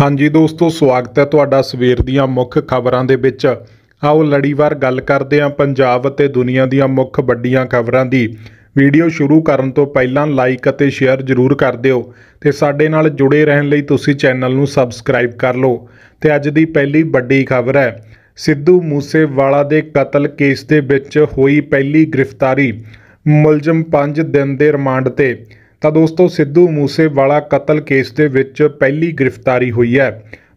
ਹਾਂਜੀ ਦੋਸਤੋ ਸਵਾਗਤ ਹੈ ਤੁਹਾਡਾ ਸਵੇਰ ਦੀਆਂ ਮੁੱਖ ਖਬਰਾਂ ਦੇ ਵਿੱਚ ਆਓ ਲੜੀਵਾਰ ਗੱਲ ਕਰਦੇ ਹਾਂ ਪੰਜਾਬ ਅਤੇ ਦੁਨੀਆ ਦੀਆਂ ਮੁੱਖ ਵੱਡੀਆਂ ਖਬਰਾਂ ਦੀ ਵੀਡੀਓ ਸ਼ੁਰੂ ਕਰਨ ਤੋਂ ਪਹਿਲਾਂ ਲਾਈਕ ਅਤੇ ਸ਼ੇਅਰ ਜ਼ਰੂਰ ਕਰ ਦਿਓ ਤੇ ਸਾਡੇ ਨਾਲ ਜੁੜੇ ਰਹਿਣ ਲਈ ਤੁਸੀਂ ਚੈਨਲ ਨੂੰ ਸਬਸਕ੍ਰਾਈਬ ਕਰ ਲਓ ਤੇ ਅੱਜ ਦੀ ਪਹਿਲੀ ਵੱਡੀ ਖਬਰ ਹੈ ਸਿੱਧੂ ਮੂਸੇਵਾਲਾ ਦੇ ਕਤਲ ਕੇਸ ਦੇ ਵਿੱਚ ਹੋਈ ਪਹਿਲੀ ਗ੍ਰਿਫਤਾਰੀ ਮੁਲਜ਼ਮ 5 ਦਿਨ ਦੇ ਰਿਮਾਂਡ ਤੇ ਤਾਂ ਦੋਸਤੋ ਸਿੱਧੂ ਮੂਸੇਵਾਲਾ ਕਤਲ ਕੇਸ ਦੇ ਵਿੱਚ ਪਹਿਲੀ ਗ੍ਰਿਫਤਾਰੀ ਹੋਈ ਹੈ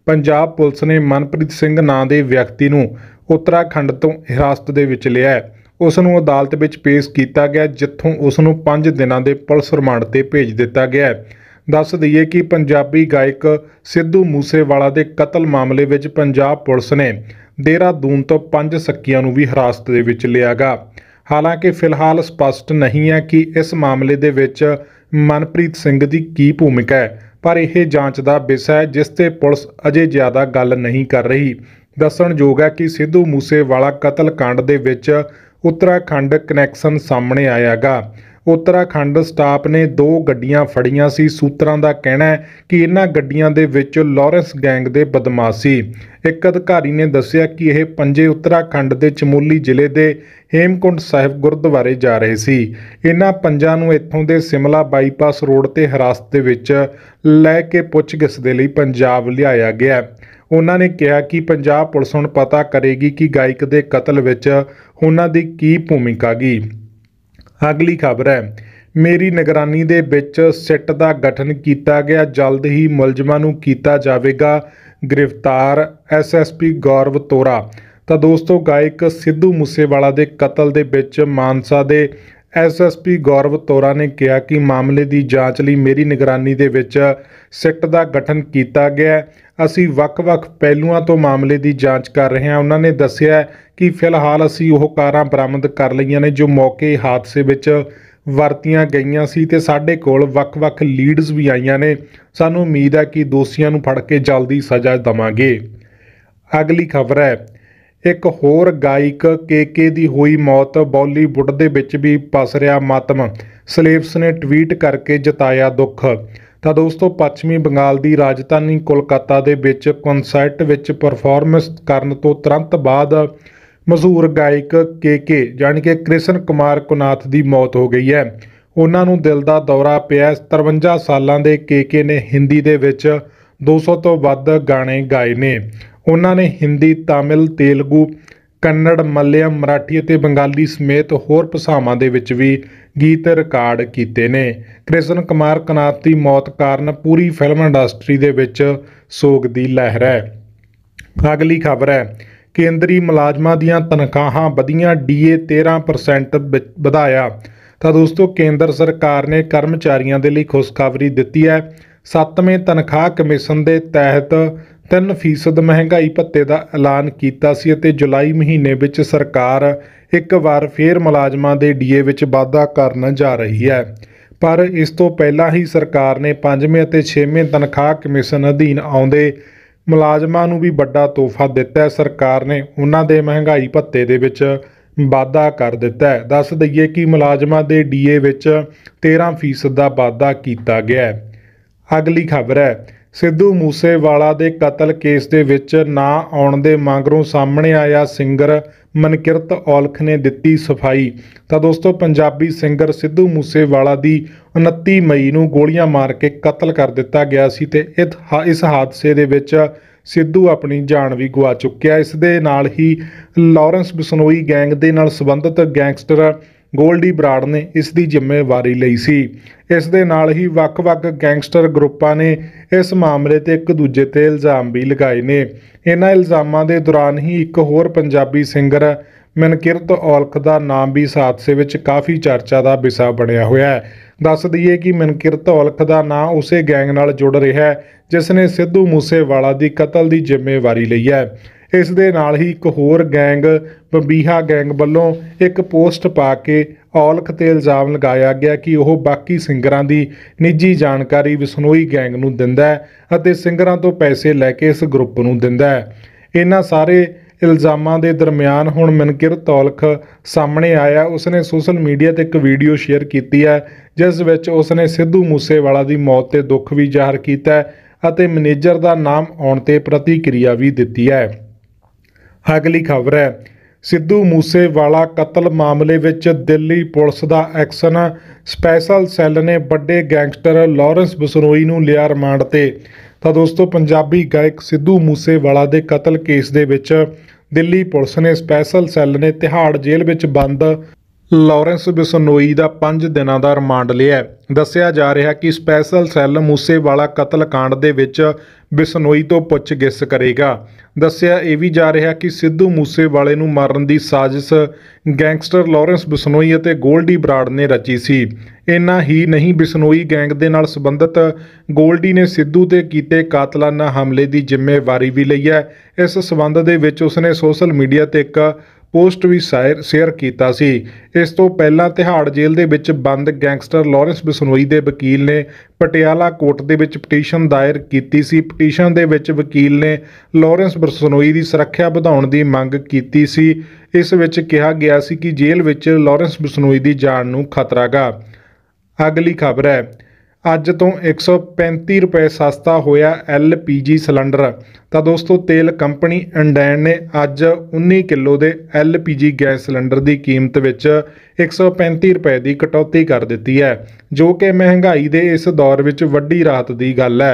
ਪੰਜਾਬ ਪੁਲਿਸ ਨੇ ਮਨਪ੍ਰੀਤ ਸਿੰਘ ਨਾਂ ਦੇ ਵਿਅਕਤੀ ਨੂੰ ਉੱਤਰਾਖੰਡ ਤੋਂ ਹਿਰਾਸਤ ਦੇ ਵਿੱਚ ਲਿਆ ਹੈ ਉਸ ਨੂੰ ਅਦਾਲਤ ਵਿੱਚ ਪੇਸ਼ ਕੀਤਾ ਗਿਆ ਜਿੱਥੋਂ ਉਸ ਨੂੰ 5 ਦਿਨਾਂ ਦੇ ਪੁਲਿਸ ਰਿਮਾਂਡ ਤੇ ਭੇਜ ਦਿੱਤਾ ਗਿਆ ਦੱਸ ਦਈਏ ਕਿ ਪੰਜਾਬੀ ਗਾਇਕ ਸਿੱਧੂ ਮੂਸੇਵਾਲਾ ਦੇ ਕਤਲ ਮਾਮਲੇ ਵਿੱਚ ਪੰਜਾਬ ਪੁਲਿਸ ਨੇ ਦੇਹਰਾਦੂਨ ਤੋਂ 5 ਸੱਕੀਆਂ ਨੂੰ ਵੀ ਹਿਰਾਸਤ ਦੇ ਵਿੱਚ ਲਿਆਗਾ ਹਾਲਾਂਕਿ ਫਿਲਹਾਲ ਸਪਸ਼ਟ ਨਹੀਂ ਹੈ ਕਿ ਇਸ ਮਾਮਲੇ ਦੇ ਵਿੱਚ ਮਨਪ੍ਰੀਤ ਸਿੰਘ ਦੀ ਕੀ ਭੂਮਿਕਾ ਹੈ ਪਰ ਇਹ ਜਾਂਚ ਦਾ ਵਿਸ਼ਾ ਹੈ ਜਿਸ ਤੇ ਪੁਲਿਸ ਅਜੇ ਜ਼ਿਆਦਾ ਗੱਲ ਨਹੀਂ ਕਰ ਰਹੀ ਦੱਸਣਯੋਗ ਹੈ ਕਿ ਸਿੱਧੂ ਮੂਸੇਵਾਲਾ ਕਤਲकांड ਦੇ ਵਿੱਚ ਉੱਤਰਾਖੰਡ ਕਨੈਕਸ਼ਨ ਸਾਹਮਣੇ ਆਇਆਗਾ ਉੱਤਰਾਖੰਡ ਸਟਾਫ ਨੇ ਦੋ ਗੱਡੀਆਂ ਫੜੀਆਂ ਸੀ ਸੂਤਰਾਂ ਦਾ ਕਹਿਣਾ ਹੈ ਕਿ ਇਹਨਾਂ ਗੱਡੀਆਂ ਦੇ ਵਿੱਚ ਲਾਰੈਂਸ ਗੈਂਗ ਦੇ ਬਦਮਾਸ਼ੀ ਇੱਕ ਅਧਿਕਾਰੀ ਨੇ ਦੱਸਿਆ ਕਿ ਇਹ ਪੰਜੇ ਉੱਤਰਾਖੰਡ ਦੇ ਚਮੋਲੀ ਜ਼ਿਲ੍ਹੇ ਦੇ ਹੇਮਕੁੰਡ ਸਾਹਿਬ ਗੁਰਦੁਆਰੇ ਜਾ ਰਹੇ ਸੀ ਇਹਨਾਂ ਪੰਜਾਂ ਨੂੰ ਇੱਥੋਂ ਦੇ ਸਿਮਲਾ ਬਾਈਪਾਸ ਰੋਡ ਤੇ ਹਰਾਸਤ ਦੇ ਵਿੱਚ ਲੈ ਕੇ ਪੁੱਛਗਿੱਛ ਦੇ ਲਈ ਪੰਜਾਬ ਲਿਆਇਆ ਗਿਆ ਉਹਨਾਂ ਨੇ ਕਿਹਾ ਕਿ ਪੰਜਾਬ ਪੁਲਿਸ ਹੁਣ ਪਤਾ ਕਰੇਗੀ ਕਿ ਗਾਇਕ ਦੇ ਕਤਲ ਵਿੱਚ ਉਹਨਾਂ ਦੀ ਕੀ ਭੂਮਿਕਾ ਗਈ ਅਗਲੀ ਖਬਰ ਹੈ ਮੇਰੀ ਨਿਗਰਾਨੀ ਦੇ ਵਿੱਚ ਸਿੱਟ ਦਾ ਗਠਨ ਕੀਤਾ ਗਿਆ ਜਲਦ ਹੀ ਮੁਲਜ਼ਮਾਂ ਨੂੰ ਕੀਤਾ ਜਾਵੇਗਾ ਗ੍ਰਿਫਤਾਰ ਐਸਐਸਪੀ ਗੌਰਵ ਤੋਰਾ ਤਾਂ ਦੋਸਤੋ ਗਾਇਕ ਸਿੱਧੂ ਮੂਸੇਵਾਲਾ ਦੇ ਕਤਲ ਦੇ ਵਿੱਚ ਮਾਨਸਾ ਦੇ ਐਸਐਸਪੀ ਗੌਰਵ ਤੋਰਾ ਨੇ ਕਿਹਾ ਕਿ ਮਾਮਲੇ ਦੀ ਜਾਂਚ ਲਈ ਮੇਰੀ ਨਿਗਰਾਨੀ ਦੇ ਵਿੱਚ ਸਿੱਟ ਦਾ ਗਠਨ ਕੀਤਾ ਗਿਆ ਅਸੀਂ ਵੱਖ-ਵੱਖ ਪਹਿਲੂਆਂ ਤੋਂ ਮਾਮਲੇ ਦੀ ਜਾਂਚ ਕਰ ਰਹੇ ਹਾਂ ਉਹਨਾਂ ਨੇ ਦੱਸਿਆ ਕਿ ਫਿਲਹਾਲ ਅਸੀਂ ਉਹ ਕਾਰਾਂ ਬਰਾਮਦ ਕਰ ਲਈਆਂ ਨੇ ਜੋ ਮੌਕੇ ਹਾਦਸੇ ਵਿੱਚ ਵਰਤੀਆਂ ਗਈਆਂ ਸੀ ਤੇ ਸਾਡੇ ਕੋਲ ਵੱਖ-ਵੱਖ ਲੀਡਸ ਵੀ ਆਈਆਂ ਨੇ ਸਾਨੂੰ ਉਮੀਦ ਹੈ ਕਿ ਦੋਸ਼ੀਆਂ ਨੂੰ ਫੜ ਕੇ ਜਲਦੀ ਸਜ਼ਾ ਦਵਾਂਗੇ ਅਗਲੀ ਖਬਰ ਹੈ ਇੱਕ ਹੋਰ ਗਾਇਕ ਕੇਕੇ ਦੀ ਹੋਈ ਮੌਤ ਬਾਲੀਵੁੱਡ ਦੇ ਵਿੱਚ ਵੀ ਪਸ ਰਿਹਾ ਮਾਤਮ ਸਲੇਵਸ ਨੇ ਟਵੀਟ ਕਰਕੇ ਜਤਾਇਆ ਦੁੱਖ ਤਾਂ ਦੋਸਤੋ ਪੱਛਮੀ ਬੰਗਾਲ ਦੀ ਰਾਜਧਾਨੀ ਕੋਲਕਾਤਾ ਦੇ ਵਿੱਚ ਕਨਸਰਟ ਵਿੱਚ ਪਰਫਾਰਮੈਂਸ ਕਰਨ ਤੋਂ ਤੁਰੰਤ ਬਾਅਦ ਮਸ਼ਹੂਰ ਗਾਇਕ ਕੇਕੇ ਜਾਨੀ ਕਿ ਕ੍ਰਿਸ਼ਨ ਕੁਮਾਰ ਕੁਨਾਥ ਦੀ ਮੌਤ ਹੋ ਗਈ ਹੈ ਉਹਨਾਂ ਨੂੰ ਦਿਲ ਦਾ ਦੌਰਾ ਪਿਆ 53 ਸਾਲਾਂ ਦੇ ਕੇਕੇ ਨੇ ਹਿੰਦੀ ਦੇ ਵਿੱਚ 200 ਤੋਂ ਵੱਧ ਗਾਣੇ ਗਾਏ ਨੇ ਉਹਨਾਂ ਨੇ ਹਿੰਦੀ ਤਾਮਿਲ ਤੇਲਗੂ ਕੰਨੜ ਮਲਿਆਲਮ ਮਰਾਠੀ ਅਤੇ ਬੰਗਾਲੀ ਸਮੇਤ ਹੋਰ ਭਾਸ਼ਾਵਾਂ ਦੇ ਵਿੱਚ ਵੀ ਗੀਤ ਰਿਕਾਰਡ ਕੀਤੇ ਨੇ ਕ੍ਰਿਸ਼ਨ ਕੁਮਾਰ ਕਨਾਥ ਦੀ ਮੌਤ ਕਾਰਨ ਪੂਰੀ ਫਿਲਮ ਇੰਡਸਟਰੀ ਦੇ ਵਿੱਚ ਸੋਗ ਦੀ ਲਹਿਰ ਹੈ ਅਗਲੀ ਖਬਰ ਹੈ ਕੇਂਦਰੀ ਮੁਲਾਜ਼ਮਾਂ ਦੀਆਂ ਤਨਖਾਹਾਂ ਵਧੀਆਂ ਡੀਏ 13% ਵਧਾਇਆ ਤਾਂ ਦੋਸਤੋ ਕੇਂਦਰ ਸਰਕਾਰ ਨੇ ਕਰਮਚਾਰੀਆਂ ਦੇ ਲਈ ਖੁਸ਼ਖਬਰੀ ਦਿੱਤੀ ਹੈ 7ਵੇਂ ਤਨਖਾਹ ਕਮਿਸ਼ਨ ਦੇ ਤਹਿਤ 3% ਮਹਿੰਗਾਈ ਭੱਤੇ ਦਾ ਐਲਾਨ ਕੀਤਾ ਸੀ ਅਤੇ ਜੁਲਾਈ ਮਹੀਨੇ ਵਿੱਚ ਸਰਕਾਰ ਇੱਕ ਵਾਰ ਫੇਰ ਮੁਲਾਜ਼ਮਾਂ ਦੇ ਡੀਏ ਵਿੱਚ ਵਾਧਾ ਕਰਨ ਜਾ ਰਹੀ ਹੈ ਪਰ ਇਸ ਤੋਂ ਪਹਿਲਾਂ ਹੀ ਸਰਕਾਰ ਨੇ 5ਵੇਂ ਅਤੇ 6ਵੇਂ ਤਨਖਾਹ ਕਮਿਸ਼ਨ ਅਧੀਨ ਆਉਂਦੇ ਮੁਲਾਜ਼ਮਾਂ ਨੂੰ ਵੀ ਵੱਡਾ ਤੋਹਫਾ ਦਿੱਤਾ ਹੈ ਸਰਕਾਰ ਨੇ ਉਹਨਾਂ ਦੇ ਮਹਿੰਗਾਈ ਭੱਤੇ ਦੇ ਵਿੱਚ ਵਾਧਾ ਕਰ ਦਿੱਤਾ ਹੈ ਦੱਸ ਦਈਏ ਕਿ ਮੁਲਾਜ਼ਮਾਂ ਦੇ ਡੀਏ ਵਿੱਚ 13% ਦਾ ਵਾਧਾ ਕੀਤਾ ਗਿਆ ਹੈ ਅਗਲੀ ਖਬਰ ਹੈ ਸਿੱਧੂ ਮੂਸੇਵਾਲਾ ਦੇ ਕਤਲ ਕੇਸ ਦੇ ਵਿੱਚ ਨਾ ਆਉਣ ਦੇ ਮੰਗਰੋਂ ਸਾਹਮਣੇ ਆਇਆ ਸਿੰਗਰ ਮਨਕਿਰਤ ਔਲਖ ਨੇ ਦਿੱਤੀ ਸਫਾਈ ਤਾਂ ਦੋਸਤੋ ਪੰਜਾਬੀ ਸਿੰਗਰ ਸਿੱਧੂ ਮੂਸੇਵਾਲਾ ਦੀ 29 ਮਈ ਨੂੰ ਗੋਲੀਆਂ ਮਾਰ ਕੇ ਕਤਲ ਕਰ ਦਿੱਤਾ ਗਿਆ ਸੀ ਤੇ ਇਸ ਹਾਦਸੇ ਦੇ ਵਿੱਚ ਸਿੱਧੂ ਆਪਣੀ ਜਾਨ ਵੀ ਗਵਾ ਚੁੱਕਿਆ ਇਸ ਦੇ ਨਾਲ ਹੀ ਲਾਰੈਂਸ ਬਿਸਨੋਈ ਗੈਂਗ ਦੇ ਨਾਲ ਸੰਬੰਧਿਤ ਗੈਂਗਸਟਰ ਗੋਲਡੀ ਬਰਾੜ ਨੇ ਇਸ ਦੀ ਜ਼ਿੰਮੇਵਾਰੀ ਲਈ ਸੀ ਇਸ ਦੇ ਨਾਲ ਹੀ ਵੱਖ-ਵੱਖ ਗੈਂਗਸਟਰ ਗਰੁੱਪਾਂ ਨੇ ਇਸ ਮਾਮਲੇ ਤੇ ਇੱਕ ਦੂਜੇ ਤੇ ਇਲਜ਼ਾਮ ਵੀ ਲਗਾਏ ਨੇ ਇਹਨਾਂ ਇਲਜ਼ਾਮਾਂ ਦੇ ਦੌਰਾਨ ਹੀ ਇੱਕ ਹੋਰ ਪੰਜਾਬੀ ਸਿੰਗਰ ਮਨਕਿਰਤ ਔਲਖ ਦਾ ਨਾਮ ਵੀ ਸਾਥਸੇ ਵਿੱਚ ਕਾਫੀ ਚਰਚਾ ਦਾ ਵਿਸ਼ਾ ਬਣਿਆ ਹੋਇਆ ਹੈ ਦੱਸ ਦਈਏ ਕਿ ਮਨਕਿਰਤ ਔਲਖ ਦਾ ਨਾਂ ਉਸੇ ਗੈਂਗ ਨਾਲ ਜੁੜ ਰਿਹਾ ਹੈ ਜਿਸ ਨੇ ਸਿੱਧੂ ਮੂਸੇਵਾਲਾ ਦੀ ਕਤਲ ਦੀ ਜ਼ਿੰਮੇਵਾਰੀ ਲਈ ਹੈ ਇਸ ਦੇ ਨਾਲ ਹੀ ਇੱਕ ਹੋਰ ਗੈਂਗ ਬੰਬੀਹਾ ਗੈਂਗ ਵੱਲੋਂ ਇੱਕ ਪੋਸਟ ਪਾ ਕੇ ਔਲਖ ਤੇ ਇਲਜ਼ਾਮ ਲਗਾਇਆ ਗਿਆ ਕਿ ਉਹ ਬਾਕੀ ਸਿੰਗਰਾਂ ਦੀ ਨਿੱਜੀ ਜਾਣਕਾਰੀ ਵਿਸਨੋਈ ਗੈਂਗ ਨੂੰ ਦਿੰਦਾ ਹੈ ਅਤੇ ਸਿੰਗਰਾਂ ਤੋਂ ਪੈਸੇ ਲੈ ਕੇ ਇਸ ਗਰੁੱਪ ਨੂੰ ਦਿੰਦਾ ਹੈ ਇਹਨਾਂ ਸਾਰੇ ਇਲਜ਼ਾਮਾਂ ਦੇ ਦਰਮਿਆਨ ਹੁਣ ਮਨਕਿਰ ਤੌਲਖ ਸਾਹਮਣੇ ਆਇਆ ਉਸਨੇ ਸੋਸ਼ਲ ਮੀਡੀਆ ਤੇ ਇੱਕ ਵੀਡੀਓ ਸ਼ੇਅਰ ਕੀਤੀ ਹੈ ਜਿਸ ਵਿੱਚ ਉਸਨੇ ਸਿੱਧੂ ਮੂਸੇਵਾਲਾ ਦੀ ਮੌਤ ਤੇ ਦੁੱਖ ਵੀ ਜ਼ਾਹਰ ਕੀਤਾ ਹੈ ਅਤੇ ਮੈਨੇਜਰ ਦਾ ਨਾਮ ਆਉਣ ਤੇ ਪ੍ਰਤੀਕਿਰਿਆ ਵੀ ਦਿੱਤੀ ਹੈ ਅਗਲੀ ਖਬਰ ਹੈ ਸਿੱਧੂ ਮੂਸੇਵਾਲਾ ਕਤਲ ਮਾਮਲੇ ਵਿੱਚ ਦਿੱਲੀ ਪੁਲਿਸ ਦਾ ਐਕਸ਼ਨ ਸਪੈਸ਼ਲ ਸੈੱਲ ਨੇ ਵੱਡੇ ਗੈਂਗਸਟਰ ਲਾਰੈਂਸ ਬਸਨੋਈ ਨੂੰ ਲਿਆ ਰਿਮਾਂਡ ਤੇ ਤਾਂ ਦੋਸਤੋ ਪੰਜਾਬੀ ਗਾਇਕ ਸਿੱਧੂ ਮੂਸੇਵਾਲਾ ਦੇ ਕਤਲ ਕੇਸ ਦੇ ਵਿੱਚ ਦਿੱਲੀ ਪੁਲਿਸ ਨੇ ਸਪੈਸ਼ਲ ਸੈੱਲ ਨੇ ਤਿਹਾੜ ਜੇਲ੍ਹ ਵਿੱਚ ਬੰਦ ਲਾਰੈਂਸ ਬਿਸਨੋਈ ਦਾ 5 ਦਿਨਾਂ ਦਾ ਰਿਮਾਂਡ ਲਿਆ ਹੈ ਦੱਸਿਆ ਜਾ ਰਿਹਾ ਕਿ ਸਪੈਸ਼ਲ ਸੈੱਲ ਮੂਸੇ ਕਤਲ ਕਤਲकांड ਦੇ ਵਿੱਚ ਬਿਸਨੋਈ ਤੋਂ ਪੁੱਛਗਿੱਛ ਕਰੇਗਾ ਦੱਸਿਆ ਇਹ ਵੀ ਜਾ ਰਿਹਾ ਕਿ ਸਿੱਧੂ ਮੂਸੇਵਾਲੇ ਨੂੰ ਮਾਰਨ ਦੀ ਸਾਜ਼ਿਸ਼ ਗੈਂਗਸਟਰ ਲਾਰੈਂਸ ਬਿਸਨੋਈ ਅਤੇ ਗੋਲਡੀ ਬਰਾੜ ਨੇ ਰਚੀ ਸੀ ਇੰਨਾ ਹੀ ਨਹੀਂ ਬਿਸਨੋਈ ਗੈਂਗ ਦੇ ਨਾਲ ਸੰਬੰਧਿਤ ਗੋਲਡੀ ਨੇ ਸਿੱਧੂ ਤੇ ਕੀਤੇ ਕਾਤਲਾਨਾ ਹਮਲੇ ਦੀ ਜ਼ਿੰਮੇਵਾਰੀ ਵੀ ਲਈ ਹੈ ਇਸ ਸਬੰਧ ਦੇ ਵਿੱਚ ਉਸਨੇ ਸੋਸ਼ਲ ਮੀਡੀਆ ਤੇ ਇੱਕ ਪੋਸਟ ਵੀ ਸ਼ੇਅਰ ਕੀਤਾ ਸੀ ਇਸ ਤੋਂ ਪਹਿਲਾਂ ਤਿਹਾੜ ਜੇਲ੍ਹ ਦੇ ਵਿੱਚ ਬੰਦ ਗੈਂਗਸਟਰ ਲਾਰੈਂਸ ਬਿਸਨੋਈ ਦੇ ਵਕੀਲ ਨੇ ਪਟਿਆਲਾ ਕੋਰਟ ਦੇ ਵਿੱਚ ਪਟੀਸ਼ਨ ਦਾਇਰ ਕੀਤੀ ਸੀ ਪਟੀਸ਼ਨ ਦੇ ਵਿੱਚ ਵਕੀਲ ਨੇ ਲਾਰੈਂਸ ਬਿਸਨੋਈ ਦੀ ਸੁਰੱਖਿਆ ਵਧਾਉਣ ਦੀ ਮੰਗ ਕੀਤੀ ਸੀ ਇਸ ਵਿੱਚ ਕਿਹਾ ਗਿਆ ਸੀ ਕਿ ਜੇਲ੍ਹ ਵਿੱਚ ਲਾਰੈਂਸ ਬਿਸਨੋਈ ਦੀ ਜਾਨ ਨੂੰ ਖਤਰਾ ਹੈ ਅਗਲੀ ਖਬਰ ਹੈ ਅੱਜ ਤੋਂ 135 ਰੁਪਏ ਸਸਤਾ ਹੋਇਆ ਐਲਪੀਜੀ ਸਿਲੰਡਰ ਤਾਂ ਦੋਸਤੋ ਤੇਲ ਕੰਪਨੀ ਇੰਡੈਨ ਨੇ ਅੱਜ 19 ਕਿਲੋ ਦੇ ਐਲਪੀਜੀ ਗੈਸ ਸਿਲੰਡਰ ਦੀ ਕੀਮਤ ਵਿੱਚ 135 ਰੁਪਏ ਦੀ ਕਟੌਤੀ ਕਰ ਦਿੱਤੀ ਹੈ ਜੋ ਕਿ ਮਹਿੰਗਾਈ ਦੇ ਇਸ ਦੌਰ ਵਿੱਚ ਵੱਡੀ ਰਾਹਤ ਦੀ ਗੱਲ ਹੈ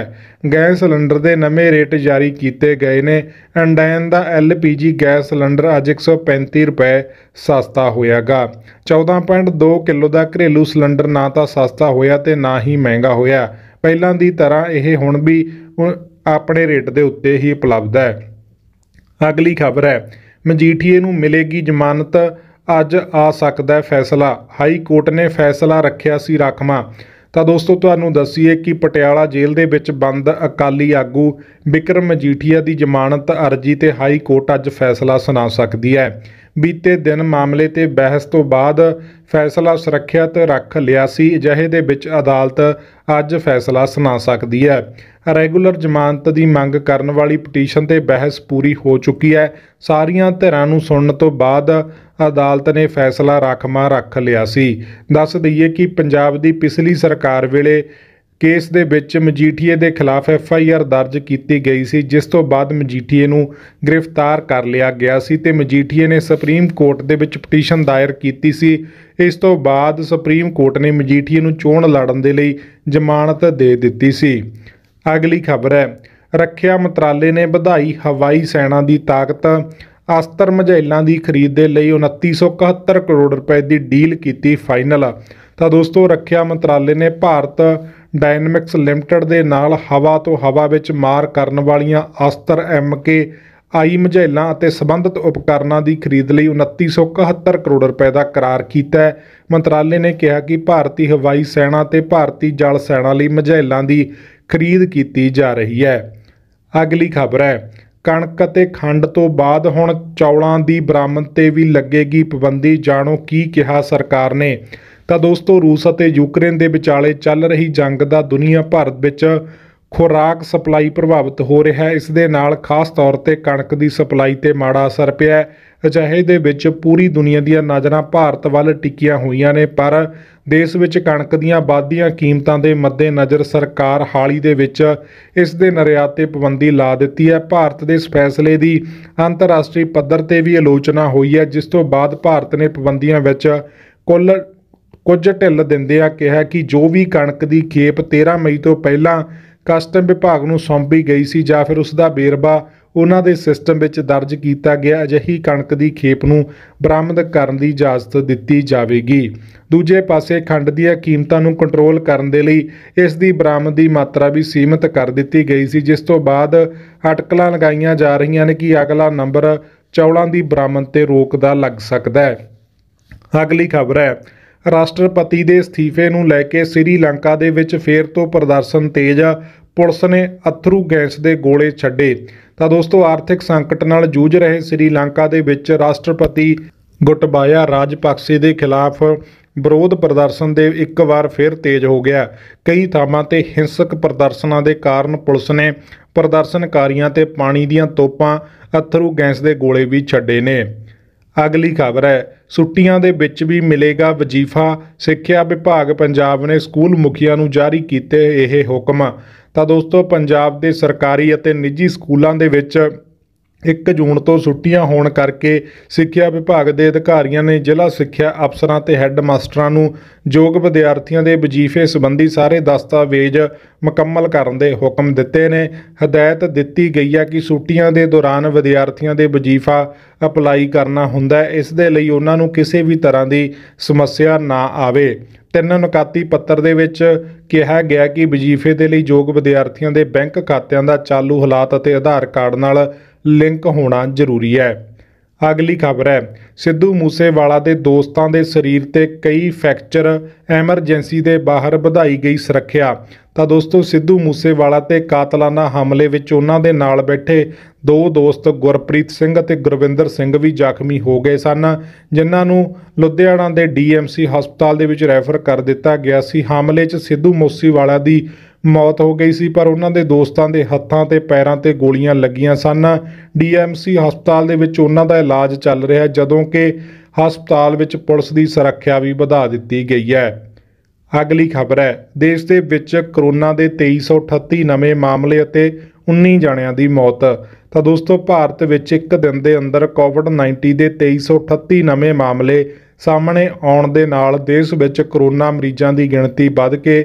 ਗੈਸ ਸਿਲੰਡਰ ਦੇ ਨਵੇਂ ਰੇਟ ਜਾਰੀ ਕੀਤੇ ਗਏ ਨੇ ਇੰਡੈਨ ਦਾ ਐਲਪੀਜੀ ਗੈਸ ਸਿਲੰਡਰ ਅੱਜ 135 ਰੁਪਏ ਸਸਤਾ ਹੋਇਆਗਾ 14.2 ਕਿਲੋ ਦਾ ਘਰੇਲੂ ਸਿਲੰਡਰ ਨਾ ਤਾਂ ਸਸਤਾ ਹੋਇਆ ਤੇ ਨਾ ਹੀ ਮਹਿੰਗਾ ਹੋਇਆ ਪਹਿਲਾਂ ਦੀ ਤਰ੍ਹਾਂ ਇਹ ਹੁਣ ਵੀ ਆਪਣੇ ਰੇਟ ਦੇ ਉੱਤੇ ਹੀ ਉਪਲਬਧ ਹੈ ਅਗਲੀ ਖਬਰ ਹੈ ਮਜੀਠੀਏ ਨੂੰ ਮਿਲੇਗੀ ਜ਼ਮਾਨਤ ਅੱਜ ਆ ਸਕਦਾ ਹੈ ਫੈਸਲਾ ਹਾਈ ਕੋਰਟ ਨੇ ਫੈਸਲਾ ਰੱਖਿਆ ਸੀ ਰਾਖਵਾ ਤਾਂ ਦੋਸਤੋ ਤੁਹਾਨੂੰ ਦੱਸੀਏ ਕਿ ਪਟਿਆਲਾ ਜੇਲ੍ਹ ਦੇ ਵਿੱਚ ਬੰਦ ਅਕਾਲੀ ਆਗੂ ਵਿਕਰਮ ਮਜੀਠੀਆ ਦੀ ਜ਼ਮਾਨਤ ਅਰਜ਼ੀ ਤੇ ਹਾਈ ਕੋਰਟ ਅੱਜ ਫੈਸਲਾ ਸੁਣਾ ਸਕਦੀ ਹੈ ਬੀਤੇ ਦਿਨ ਮਾਮਲੇ ਤੇ ਬਹਿਸ ਤੋਂ ਬਾਅਦ ਫੈਸਲਾ ਸੁਰੱਖਿਅਤ ਰੱਖ ਲਿਆ ਸੀ ਅਜਿਹੇ ਦੇ ਵਿੱਚ ਅਦਾਲਤ ਅੱਜ ਫੈਸਲਾ ਸੁਣਾ ਸਕਦੀ ਹੈ ਰੈਗੂਲਰ ਜ਼ਮਾਨਤ ਦੀ ਮੰਗ ਕਰਨ ਵਾਲੀ ਪਟੀਸ਼ਨ ਤੇ ਬਹਿਸ ਪੂਰੀ ਹੋ ਚੁੱਕੀ ਹੈ ਸਾਰੀਆਂ ਧਿਰਾਂ ਨੂੰ ਸੁਣਨ ਤੋਂ ਬਾਅਦ ਅਦਾਲਤ ਨੇ ਫੈਸਲਾ ਰਾਖਵਾਂ ਰੱਖ ਲਿਆ ਸੀ ਦੱਸ ਦਈਏ ਕਿ ਪੰਜਾਬ ਦੀ ਪਿਛਲੀ ਸਰਕਾਰ ਵੇਲੇ ਕੇਸ ਦੇ ਵਿੱਚ ਮਜੀਠੀਏ ਦੇ ਖਿਲਾਫ ਐਫ ਆਈ ਆਰ ਦਰਜ ਕੀਤੀ ਗਈ ਸੀ ਜਿਸ ਤੋਂ ਬਾਅਦ ਮਜੀਠੀਏ ਨੂੰ ਗ੍ਰਿਫਤਾਰ ਕਰ ਲਿਆ ਗਿਆ ਸੀ ਤੇ ਮਜੀਠੀਏ ਨੇ ਸੁਪਰੀਮ ਕੋਰਟ ਦੇ ਵਿੱਚ ਪਟੀਸ਼ਨ ਦਾਇਰ ਕੀਤੀ ਸੀ ਇਸ ਤੋਂ ਬਾਅਦ ਸੁਪਰੀਮ ਕੋਰਟ ਨੇ ਮਜੀਠੀਏ ਨੂੰ ਚੋਣ ਲੜਨ ਦੇ ਲਈ ਜ਼ਮਾਨਤ ਦੇ ਦਿੱਤੀ ਸੀ ਅਗਲੀ ਖਬਰ ਹੈ ਰੱਖਿਆ ਮੰਤਰਾਲੇ ਨੇ ਵਧਾਈ ਹਵਾਈ ਸੈਨਾ ਦੀ ਤਾਕਤ ਅਸਤਰ ਮਝੈਲਾਂ ਦੀ ਖਰੀਦ ਦੇ ਲਈ 2971 ਕਰੋੜ ਰੁਪਏ ਦੀ ਡੀਲ ਕੀਤੀ ਫਾਈਨਲ ਤਾਂ ਦੋਸਤੋ ਰੱਖਿਆ ਮੰਤਰਾਲੇ ਨੇ ਭਾਰਤ ਡਾਇਨਾਮਿਕਸ ਲਿਮਟਿਡ ਦੇ ਨਾਲ ਹਵਾ ਤੋਂ ਹਵਾ ਵਿੱਚ ਮਾਰ ਕਰਨ ਵਾਲੀਆਂ ਅਸਤਰ ਐਮਕੇ ਆਈ ਮਝੈਲਾਂ ਅਤੇ ਸਬੰਧਤ ਉਪਕਰਨਾਂ ਦੀ ਖਰੀਦ ਲਈ 2971 ਕਰੋੜ ਰੁਪਏ ਦਾ ਕਰਾਰ ਕੀਤਾ ਹੈ ਮੰਤਰਾਲੇ ਨੇ ਕਿਹਾ ਕਿ ਭਾਰਤੀ ਹਵਾਈ ਸੈਨਾ ਤੇ ਭਾਰਤੀ ਜਲ ਸੈਨਾ ਲਈ ਮਝੈਲਾਂ ਦੀ ਖਰੀਦ ਕੀਤੀ ਜਾ ਰਹੀ ਹੈ ਅਗਲੀ ਖਬਰ ਹੈ ਕਣਕ ਅਤੇ ਖੰਡ ਤੋਂ ਬਾਅਦ ਹੁਣ ਚੌਲਾਂ ਦੀ ਬਰਾਮਦ ਤੇ ਵੀ ਲੱਗੇਗੀ ਪਾਬੰਦੀ ਜਾਣੋ ਕੀ ਕਿਹਾ ਸਰਕਾਰ ਨੇ ਤਾਂ ਦੋਸਤੋ ਰੂਸ ਅਤੇ ਯੂਕਰੇਨ ਦੇ ਵਿਚਾਲੇ ਚੱਲ ਰਹੀ ਜੰਗ ਦਾ ਦੁਨੀਆ ਭਰ ਵਿੱਚ ਖੁਰਾਕ ਸਪਲਾਈ ਪ੍ਰਭਾਵਿਤ ਹੋ ਰਿਹਾ ਹੈ ਇਸ ਦੇ ਨਾਲ ਖਾਸ ਤੌਰ ਤੇ ਕਣਕ ਦੀ ਸਪਲਾਈ ਤੇ ਮਾੜਾ ਅਸਰ ਪਿਆ ਹੈ ਅਜਿਹੇ ਦੇ ਵਿੱਚ ਪੂਰੀ ਦੁਨੀਆ ਦੀਆਂ ਨਜ਼ਰਾਂ ਭਾਰਤ ਵੱਲ ਟਿਕੀਆਂ ਹੋਈਆਂ ਨੇ ਪਰ ਦੇਸ਼ ਵਿੱਚ ਕਣਕ ਦੀਆਂ ਵਾਧੀਆਂ ਕੀਮਤਾਂ ਦੇ ਮੱਦੇ ਨਜ਼ਰ ਸਰਕਾਰ ਹਾਲੀ ਦੇ ਵਿੱਚ ਇਸ ਦੇ ਨਿਰਯਾਤ ਤੇ ਪਾਬੰਦੀ ਲਾ ਦਿੱਤੀ ਹੈ ਭਾਰਤ ਦੇ ਇਸ ਫੈਸਲੇ ਦੀ ਅੰਤਰਰਾਸ਼ਟਰੀ ਪੱਧਰ ਤੇ ਵੀ ਆਲੋਚਨਾ ਹੋਈ ਹੈ ਜਿਸ ਤੋਂ ਬਾਅਦ ਭਾਰਤ ਨੇ ਪਾਬੰਦੀਆਂ ਵਿੱਚ ਕੁੱਲ ਕੁਝ ਢਿੱਲ ਦਿੰਦੇ ਆ ਕਿਹਾ ਕਿ ਜੋ ਵੀ ਕਣਕ ਦੀ ਖੇਪ 13 ਮਈ ਤੋਂ ਪਹਿਲਾਂ ਕਸਟਮ ਵਿਭਾਗ ਨੂੰ ਸੌਂਪੀ ਗਈ ਸੀ ਜਾਂ ਫਿਰ ਉਸ ਦਾ ਬੇਰਬਾ ਉਹਨਾਂ ਦੇ ਸਿਸਟਮ ਵਿੱਚ ਦਰਜ ਕੀਤਾ ਗਿਆ ਅਜਿਹੀ ਕਣਕ ਦੀ ਖੇਪ ਨੂੰ ਬਰਾਮਦ ਕਰਨ ਦੀ ਇਜਾਜ਼ਤ ਦਿੱਤੀ ਜਾਵੇਗੀ ਦੂਜੇ ਪਾਸੇ ਖੰਡ ਦੀਆਂ ਕੀਮਤਾਂ ਨੂੰ ਕੰਟਰੋਲ ਕਰਨ ਦੇ ਲਈ ਇਸ ਦੀ ਬਰਾਮਦ ਦੀ ਮਾਤਰਾ ਵੀ ਸੀਮਿਤ ਕਰ ਦਿੱਤੀ ਗਈ ਸੀ ਜਿਸ ਤੋਂ ਬਾਅਦ ਅਟਕਲਾਂ ਲਗਾਈਆਂ ਜਾ ਰਹੀਆਂ ਨੇ ਕਿ ਅਗਲਾ ਨੰਬਰ ਚੌਲਾਂ ਦੀ ਬਰਾਮਦ ਤੇ ਰੋਕ ਦਾ ਲੱਗ ਸਕਦਾ ਹੈ ਅਗਲੀ ਖਬਰ ਹੈ ਰਾਸ਼ਟਰਪਤੀ ਦੇ ਸਤੀਫੇ ਨੂੰ ਲੈ ਕੇ ਸ੍ਰੀਲੰਕਾ ਦੇ ਵਿੱਚ ਫੇਰ ਤੋਂ ਪ੍ਰਦਰਸ਼ਨ ਤੇਜ਼ ਪੁਲਿਸ ਨੇ ਅਥਰੂ ਗੈਸ ਦੇ ਗੋਲੇ ਛੱਡੇ ਤਾਂ ਦੋਸਤੋ ਆਰਥਿਕ ਸੰਕਟ ਨਾਲ ਜੂਝ ਰਹੇ ਸ੍ਰੀਲੰਕਾ ਦੇ ਵਿੱਚ ਰਾਸ਼ਟਰਪਤੀ ਗੁੱਟਬਾਇਆ ਰਾਜਪਕਸੇ ਦੇ ਖਿਲਾਫ ਵਿਰੋਧ ਪ੍ਰਦਰਸ਼ਨ ਦੇ ਇੱਕ ਵਾਰ ਫਿਰ ਤੇਜ਼ ਹੋ ਗਿਆ ਕਈ ਥਾਵਾਂ ਤੇ ਹਿੰਸਕ ਪ੍ਰਦਰਸ਼ਨਾਂ ਦੇ ਕਾਰਨ ਪੁਲਿਸ ਨੇ ਪ੍ਰਦਰਸ਼ਨਕਾਰੀਆਂ ਤੇ ਪਾਣੀ ਦੀਆਂ ਤੋਪਾਂ ਅਥਰੂ ਗੈਸ ਦੇ ਗੋਲੇ ਵੀ ਛੱਡੇ ਨੇ ਅਗਲੀ ਖਬਰ ਹੈ ਛੁੱਟੀਆਂ ਦੇ ਵਿੱਚ ਵੀ ਮਿਲੇਗਾ ਵਜੀਫਾ ਸਿੱਖਿਆ ਵਿਭਾਗ ਪੰਜਾਬ ਨੇ ਸਕੂਲ ਮੁਖੀਆਂ ਨੂੰ ਜਾਰੀ ਕੀਤੇ ਇਹ ਹੁਕਮ ਤਾਂ ਦੋਸਤੋ ਪੰਜਾਬ ਦੇ ਸਰਕਾਰੀ ਅਤੇ ਨਿੱਜੀ ਸਕੂਲਾਂ ਦੇ ਵਿੱਚ 1 ਜੂਨ ਤੋਂ ਛੁੱਟੀਆਂ ਹੋਣ ਕਰਕੇ ਸਿੱਖਿਆ ਵਿਭਾਗ ਦੇ ਅਧਿਕਾਰੀਆਂ ਨੇ ਜ਼ਿਲ੍ਹਾ ਸਿੱਖਿਆ ਅਫਸਰਾਂ ਤੇ ਹੈੱਡ ਮਾਸਟਰਾਂ ਨੂੰ ਯੋਗ ਵਿਦਿਆਰਥੀਆਂ ਦੇ ਵਜੀਫੇ ਸੰਬੰਧੀ ਸਾਰੇ ਦਸਤਾਵੇਜ਼ ਮੁਕੰਮਲ ਕਰਨ ਦੇ ਹੁਕਮ ਦਿੱਤੇ ਨੇ ਹਦਾਇਤ ਦਿੱਤੀ ਗਈ ਹੈ ਕਿ ਛੁੱਟੀਆਂ ਦੇ ਦੌਰਾਨ ਵਿਦਿਆਰਥੀਆਂ ਦੇ ਵਜੀਫਾ ਅਪਲਾਈ ਕਰਨਾ ਹੁੰਦਾ ਹੈ ਇਸ ਦੇ ਲਈ ਉਹਨਾਂ ਨੂੰ ਕਿਸੇ ਵੀ ਤਰ੍ਹਾਂ ਦੀ ਸਮੱਸਿਆ ਨਾ ਆਵੇ ਤਿੰਨ ਨਕਾਤੀ ਪੱਤਰ ਦੇ ਵਿੱਚ ਕਿਹਾ ਗਿਆ ਕਿ ਵਜੀਫੇ ਦੇ ਲਈ ਯੋਗ ਵਿਦਿਆਰਥੀਆਂ ਦੇ ਬੈਂਕ ਖਾਤਿਆਂ ਦਾ ਚਾਲੂ ਹਾਲਾਤ ਅਤੇ ਆਧਾਰ ਕਾਰਡ ਨਾਲ ਲਿੰਕ ਹੋਣਾ ਜ਼ਰੂਰੀ ਹੈ ਅਗਲੀ ਖਬਰ ਹੈ ਸਿੱਧੂ ਮੂਸੇਵਾਲਾ ਦੇ ਦੋਸਤਾਂ ਦੇ ਸਰੀਰ ਤੇ ਕਈ ਫੈਕਚਰ ਐਮਰਜੈਂਸੀ ਦੇ ਬਾਹਰ ਵਧਾਈ ਗਈ ਸੁਰੱਖਿਆ ਤਾਂ ਦੋਸਤੋ ਸਿੱਧੂ ਮੂਸੇਵਾਲਾ ਤੇ ਕਾਤਲਾਨਾ ਹਮਲੇ ਵਿੱਚ ਉਹਨਾਂ ਦੇ ਨਾਲ ਬੈਠੇ ਦੋ ਦੋਸਤ ਗੁਰਪ੍ਰੀਤ ਸਿੰਘ ਅਤੇ ਗੁਰਵਿੰਦਰ ਸਿੰਘ ਵੀ ਜ਼ਖਮੀ ਹੋ ਗਏ ਸਨ ਜਿਨ੍ਹਾਂ ਨੂੰ ਲੁਧਿਆਣਾ ਦੇ ਡੀਐਮਸੀ ਹਸਪਤਾਲ ਦੇ ਵਿੱਚ ਰੈਫਰ ਕਰ ਦਿੱਤਾ ਗਿਆ ਸੀ ਹਮਲੇ 'ਚ ਸਿੱਧੂ ਮੂਸੇਵਾਲਾ ਦੀ ਮੌਤ ਹੋ ਗਈ ਸੀ ਪਰ ਉਹਨਾਂ ਦੇ ਦੋਸਤਾਂ ਦੇ ਹੱਥਾਂ ਤੇ ਪੈਰਾਂ ਤੇ ਗੋਲੀਆਂ ਲੱਗੀਆਂ ਸਨ ਡੀਐਮਸੀ ਹਸਪਤਾਲ ਦੇ ਵਿੱਚ ਉਹਨਾਂ ਦਾ ਇਲਾਜ ਚੱਲ ਰਿਹਾ ਜਦੋਂ ਕਿ ਹਸਪਤਾਲ ਵਿੱਚ ਪੁਲਿਸ ਦੀ ਸੁਰੱਖਿਆ ਵੀ ਵਧਾ ਦਿੱਤੀ ਗਈ ਹੈ ਅਗਲੀ ਖਬਰ ਹੈ ਦੇਸ਼ ਦੇ ਵਿੱਚ ਕਰੋਨਾ ਦੇ 2338 ਨਵੇਂ ਮਾਮਲੇ ਅਤੇ 19 ਜਣਿਆਂ ਦੀ ਮੌਤ ਤਾਂ ਦੋਸਤੋ ਭਾਰਤ ਵਿੱਚ ਇੱਕ ਦਿਨ ਦੇ ਅੰਦਰ ਕੋਵਿਡ-19 ਦੇ 2338 ਨਵੇਂ ਮਾਮਲੇ ਸਾਹਮਣੇ ਆਉਣ ਦੇ ਨਾਲ ਦੇਸ਼ ਵਿੱਚ ਕਰੋਨਾ ਮਰੀਜ਼ਾਂ ਦੀ ਗਿਣਤੀ ਵੱਧ ਕੇ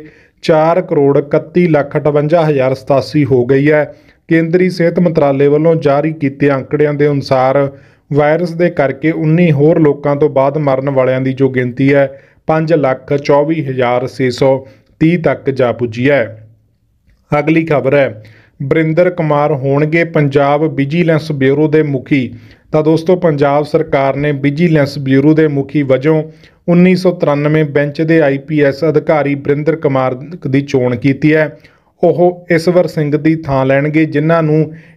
4 ਕਰੋੜ 31 ਲੱਖ 87 ਹੋ ਗਈ ਹੈ ਕੇਂਦਰੀ ਸਿਹਤ ਮੰਤਰਾਲੇ ਵੱਲੋਂ ਜਾਰੀ ਕੀਤੇ ਅੰਕੜਿਆਂ ਦੇ ਅਨੁਸਾਰ ਵਾਇਰਸ ਦੇ ਕਰਕੇ 19 ਹੋਰ ਲੋਕਾਂ ਤੋਂ ਬਾਅਦ ਮਰਨ ਵਾਲਿਆਂ ਦੀ ਜੋ ਗਿਣਤੀ ਹੈ 5 ਲੱਖ 630 ਤੱਕ ਜਾ ਪੁੱਜੀ ਹੈ ਅਗਲੀ ਖਬਰ ਹੈ ਬਰਿੰਦਰ ਕੁਮਾਰ ਹੋਣਗੇ ਪੰਜਾਬ ਵਿਜੀਲੈਂਸ ਬਿਊਰੋ ਦੇ ਮੁਖੀ ਤਾਂ ਦੋਸਤੋ ਪੰਜਾਬ ਸਰਕਾਰ ਨੇ ਵਿਜੀਲੈਂਸ ਬਿਊਰੋ ਦੇ ਮੁਖੀ ਵਜੋਂ 1993 ਬੈਂਚ ਦੇ ਆਈਪੀਐਸ ਅਧਿਕਾਰੀ ਬ੍ਰਿੰਦਰ ਕੁਮਾਰ ਦੀ ਚੋਣ ਕੀਤੀ ਹੈ ਉਹ ਇਸਵਰ ਸਿੰਘ ਦੀ ਥਾਂ ਲੈਣਗੇ ਜਿਨ੍ਹਾਂ ਨੂੰ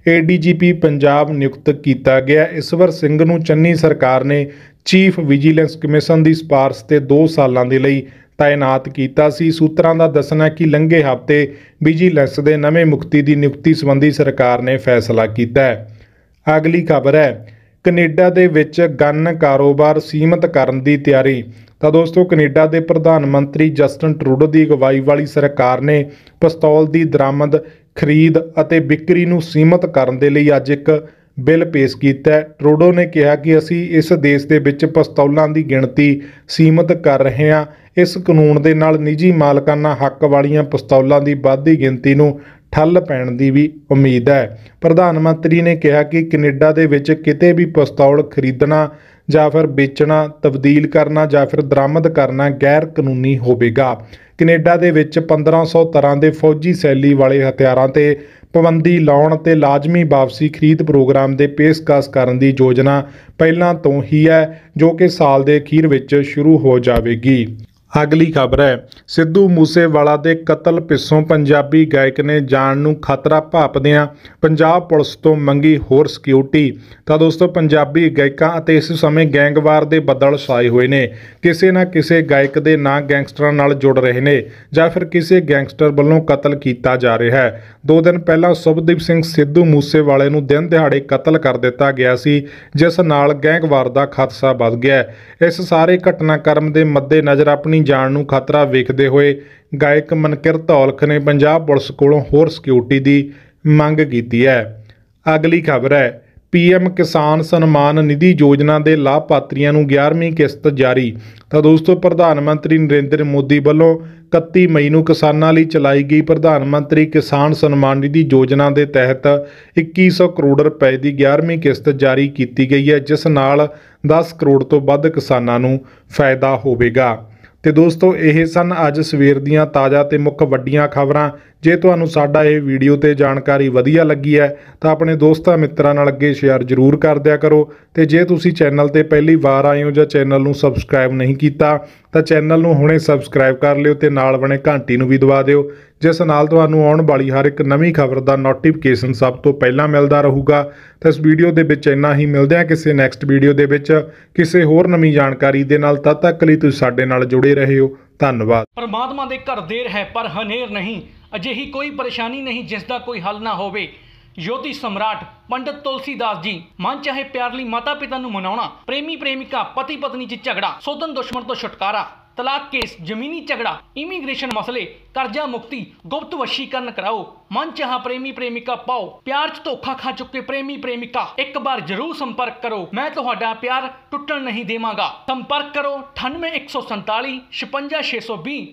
ਏਡੀਜੀਪੀ ਪੰਜਾਬ ਨਿਯੁਕਤ ਕੀਤਾ ਗਿਆ ਇਸਵਰ ਸਿੰਘ ਨੂੰ ਚੰਨੀ ਸਰਕਾਰ ਨੇ ਚੀਫ ਵਿਜੀਲੈਂਸ ਕਮਿਸ਼ਨ ਦੀ ਸਿਫਾਰਸ਼ ਤੇ 2 ਸਾਲਾਂ ਦੇ ਲਈ ਤਾਇਨਾਤ ਕੀਤਾ ਸੀ ਸੂਤਰਾਂ ਦਾ ਦੱਸਣਾ ਕਿ ਲੰਘੇ ਹਫ਼ਤੇ ਵਿਜੀਲੈਂਸ ਦੇ ਨਵੇਂ ਮੁਕਤੀ ਦੀ ਨਿਯੁਕਤੀ ਸੰਬੰਧੀ ਸਰਕਾਰ ਨੇ ਫੈਸਲਾ ਕੀਤਾ ਹੈ ਅਗਲੀ ਖਬਰ ਹੈ ਕੈਨੇਡਾ ਦੇ ਵਿੱਚ ਗਨ ਕਾਰੋਬਾਰ ਸੀਮਤ ਕਰਨ ਦੀ ਤਿਆਰੀ ਤਾਂ ਦੋਸਤੋ ਕੈਨੇਡਾ ਦੇ ਪ੍ਰਧਾਨ ਮੰਤਰੀ ਜਸਟਨ ਟਰੂਡੋ ਦੀ ਅਗਵਾਈ ਵਾਲੀ ਸਰਕਾਰ ਨੇ ਪਿਸਤੌਲ ਦੀ ਦਰਾਮਦ ਖਰੀਦ ਅਤੇ ਵਿਕਰੀ ਨੂੰ ਸੀਮਤ ਕਰਨ ਦੇ ਲਈ ਅੱਜ ਇੱਕ ਬਿੱਲ ਪੇਸ਼ ਕੀਤਾ ਟਰੂਡੋ ਨੇ ਕਿਹਾ ਕਿ ਅਸੀਂ ਇਸ ਦੇਸ਼ ਦੇ ਵਿੱਚ ਪਿਸਤੌਲਾਂ ਦੀ ਗਿਣਤੀ ਸੀਮਤ ਕਰ ਰਹੇ ਹਾਂ ਇਸ ਕਾਨੂੰਨ ਦੇ ਨਾਲ ਨਿੱਜੀ ਮਾਲਕਾਨਾ ਹੱਕ ਵਾਲੀਆਂ ਪਿਸਤੌਲਾਂ ਦੀ ਵੱਧਦੀ ਗਿਣਤੀ ਨੂੰ ਠੱਲ ਪੈਣ ਦੀ ਵੀ ਉਮੀਦ ਹੈ ਪ੍ਰਧਾਨ ਮੰਤਰੀ ਨੇ ਕਿਹਾ ਕਿ ਕੈਨੇਡਾ ਦੇ ਵਿੱਚ ਕਿਤੇ ਵੀ ਪਿਸਤੌਲ ਖਰੀਦਣਾ ਜਾਂ ਫਿਰ ਵੇਚਣਾ ਤਬਦੀਲ ਕਰਨਾ ਜਾਂ ਫਿਰ ਦਰਾਮਦ ਕਰਨਾ ਗੈਰ ਕਾਨੂੰਨੀ ਹੋਵੇਗਾ ਕੈਨੇਡਾ ਦੇ ਵਿੱਚ 1500 ਤਰ੍ਹਾਂ ਦੇ ਫੌਜੀ ਸ਼ੈਲੀ ਵਾਲੇ ਹਥਿਆਰਾਂ ਤੇ ਪਾਬੰਦੀ ਲਾਉਣ ਤੇ ਲਾਜ਼ਮੀ ਵਾਪਸੀ ਖਰੀਦ ਪ੍ਰੋਗਰਾਮ ਦੇ ਪੇਸ਼ਕਸ਼ ਕਰਨ ਦੀ ਯੋਜਨਾ ਪਹਿਲਾਂ ਤੋਂ ਹੀ ਹੈ ਜੋ ਕਿ ਸਾਲ ਦੇ ਅਖੀਰ ਵਿੱਚ ਸ਼ੁਰੂ ਹੋ ਜਾਵੇਗੀ ਅਗਲੀ ਖਬਰ ਹੈ ਸਿੱਧੂ ਮੂਸੇਵਾਲਾ ਦੇ ਕਤਲ ਪਿੱਛੋਂ ਪੰਜਾਬੀ ਗਾਇਕ ਨੇ ਜਾਨ ਨੂੰ ਖਤਰਾ ਭਾਪਦਿਆਂ ਪੰਜਾਬ ਪੁਲਿਸ ਤੋਂ ਮੰਗੀ ਹੋਰ ਸਿਕਿਉਰਿਟੀ ਤਾਂ ਦੋਸਤੋ ਪੰਜਾਬੀ ਗਾਇਕਾਂ ਅਤੇ ਇਸ ਸਮੇਂ ਗੈਂਗਵਾਰ ਦੇ ਬੱਦਲ ਛਾਏ ਹੋਏ ਨੇ ਕਿਸੇ ਨਾ ਕਿਸੇ ਗਾਇਕ ਦੇ ਨਾਂ ਗੈਂਗਸਟਰਾਂ ਨਾਲ ਜੁੜ ਰਹੇ ਨੇ ਜਾਂ ਫਿਰ ਕਿਸੇ ਗੈਂਗਸਟਰ ਵੱਲੋਂ ਕਤਲ ਕੀਤਾ ਜਾ ਰਿਹਾ ਹੈ ਦੋ ਦਿਨ ਪਹਿਲਾਂ ਸੁਭਦੀਪ ਸਿੰਘ ਸਿੱਧੂ ਮੂਸੇਵਾਲੇ ਨੂੰ ਦਿਨ ਦਿਹਾੜੇ ਕਤਲ ਕਰ ਦਿੱਤਾ ਗਿਆ ਸੀ ਜਿਸ ਨਾਲ ਗੈਂਗਵਾਰ ਦਾ ਖਤਸਾ ਵੱਧ ਗਿਆ ਇਸ ਸਾਰੇ ਘਟਨਾਕ੍ਰਮ ਦੇ ਮੱਦੇ ਨਜ਼ਰ ਆਪਣੀ ਆਪਣੀ ਜਾਨ ਨੂੰ ਖਤਰਾ ਵੇਖਦੇ ਹੋਏ ਗਾਇਕ ਮਨਕਿਰ ਧੌਲਖ ਨੇ ਪੰਜਾਬ ਪੁਲਿਸ ਕੋਲੋਂ ਹੋਰ ਸਿਕਿਉਰਿਟੀ ਦੀ ਮੰਗ ਕੀਤੀ ਹੈ ਅਗਲੀ ਖਬਰ ਹੈ ਪੀਐਮ ਕਿਸਾਨ ਸਨਮਾਨ ਨਿਧੀ ਯੋਜਨਾ ਦੇ ਲਾਭਪਾਤਰੀਆਂ ਨੂੰ 11ਵੀਂ ਕਿਸ਼ਤ ਜਾਰੀ ਤਾਂ ਦੋਸਤੋ ਪ੍ਰਧਾਨ ਮੰਤਰੀ ਨਰਿੰਦਰ ਮੋਦੀ ਵੱਲੋਂ 31 ਮਈ ਨੂੰ ਕਿਸਾਨਾਂ ਲਈ ਚਲਾਈ ਗਈ ਪ੍ਰਧਾਨ ਮੰਤਰੀ ਕਿਸਾਨ ਸਨਮਾਨ ਨਿਧੀ ਯੋਜਨਾ ਦੇ ਤਹਿਤ 2100 ਕਰੋੜ ਰੁਪਏ ਦੀ 11ਵੀਂ ਕਿਸ਼ਤ ਜਾਰੀ ਕੀਤੀ ਗਈ ਹੈ ਜਿਸ ਨਾਲ 10 ਕਰੋੜ ਤੋਂ ਵੱਧ ਕਿਸਾਨਾਂ ਨੂੰ ਫਾਇਦਾ ਹੋਵੇਗਾ ਤੇ ਦੋਸਤੋ ਇਹ ਸਨ ਅੱਜ ਸਵੇਰ ਦੀਆਂ ਤਾਜ਼ਾ ਤੇ ਮੁੱਖ ਵੱਡੀਆਂ ਖਬਰਾਂ ਜੇ ਤੁਹਾਨੂੰ ਸਾਡਾ ਇਹ ਵੀਡੀਓ ਤੇ ਜਾਣਕਾਰੀ ਵਧੀਆ ਲੱਗੀ ਹੈ ਤਾਂ ਆਪਣੇ ਦੋਸਤਾਂ ਮਿੱਤਰਾਂ ਨਾਲ ਅੱਗੇ ਸ਼ੇਅਰ ਜ਼ਰੂਰ ਕਰ ਦਿਆ ਕਰੋ ਤੇ ਜੇ ਤੁਸੀਂ ਚੈਨਲ ਤੇ ਪਹਿਲੀ ਵਾਰ ਆਏ ਹੋ ਜਾਂ ਚੈਨਲ ਨੂੰ ਸਬਸਕ੍ਰਾਈਬ ਨਹੀਂ ਕੀਤਾ ਤਾਂ ਚੈਨਲ ਨੂੰ ਹੁਣੇ ਸਬਸਕ੍ਰਾਈਬ ਕਰ ਲਿਓ ਤੇ ਨਾਲ ਬਣੇ ਘੰਟੀ ਨੂੰ ਵੀ ਦਬਾ ਦਿਓ ਜਿਸ ਨਾਲ ਤੁਹਾਨੂੰ ਆਉਣ ਵਾਲੀ ਹਰ ਇੱਕ ਨਵੀਂ ਖਬਰ ਦਾ ਨੋਟੀਫਿਕੇਸ਼ਨ ਸਭ ਤੋਂ ਪਹਿਲਾਂ ਮਿਲਦਾ ਰਹੂਗਾ ਤਾਂ ਇਸ ਵੀਡੀਓ ਦੇ ਵਿੱਚ ਇੰਨਾ ਹੀ ਮਿਲਦੇ ਹਾਂ ਕਿਸੇ ਨੈਕਸਟ ਵੀਡੀਓ ਦੇ ਵਿੱਚ ਕਿਸੇ ਹੋਰ ਨਵੀਂ ਜਾਣਕਾਰੀ ਦੇ ਨਾਲ ਤਦ ਤੱਕ ਲਈ ਤੁਸੀਂ ਸਾਡੇ ਨਾਲ ਜੁੜੇ ਰਹੇ ਹੋ ਧੰਨਵਾਦ ਪਰਮਾਤਮਾ ਦੇ ਘਰ ਦੇਰ ਹੈ ਪਰ ਹਨੇਰ ਨਹੀਂ ਅਜਿਹੀ ਕੋਈ ਪਰੇਸ਼ਾਨੀ ਨਹੀਂ ਜਿਸ ਦਾ ਕੋਈ ਹੱਲ ਨਾ ਹੋਵੇ ਯੋਤੀ ਸਮਰਾਟ ਪੰਡਤ ਤੁਲਸੀਦਾਸ ਜੀ ਮਨ ਚਾਹੇ ਪਿਆਰ ਲਈ ਮਾਤਾ ਪਿਤਾ ਨੂੰ ਮਨਾਉਣਾ ਪ੍ਰੇਮੀ ਪ੍ਰੇਮਿਕਾ ਪਤੀ ਪਤਨੀ 'ਚ ਝਗੜਾ ਸੋਧਨ ਦੁਸ਼ਮਣ ਤੋਂ ਛੁਟਕਾਰਾ ਤਲਾਕ ਕੇਸ ਜ਼ਮੀਨੀ ਝਗੜਾ ਇਮੀਗ੍ਰੇਸ਼ਨ ਮਸਲੇ ਕਰਜ਼ਾ ਮੁਕਤੀ ਗੁਪਤ ਵਸ਼ੀਕਰਨ ਕਰਾਓ ਮਨ ਚਾਹਾ ਪ੍ਰੇਮੀ ਪ੍ਰੇਮਿਕਾ ਪਾਓ ਪਿਆਰ 'ਚ ਧੋਖਾ ਖਾ ਚੁੱਕੇ ਪ੍ਰੇਮੀ ਪ੍ਰੇਮਿਕਾ ਇੱਕ ਵਾਰ ਜ਼ਰੂਰ ਸੰਪਰਕ ਕਰੋ ਮੈਂ ਤੁਹਾਡਾ ਪਿਆਰ ਟੁੱਟਣ ਨਹੀਂ ਦੇਵਾਂਗਾ ਸੰਪਰਕ ਕਰੋ 98147 56620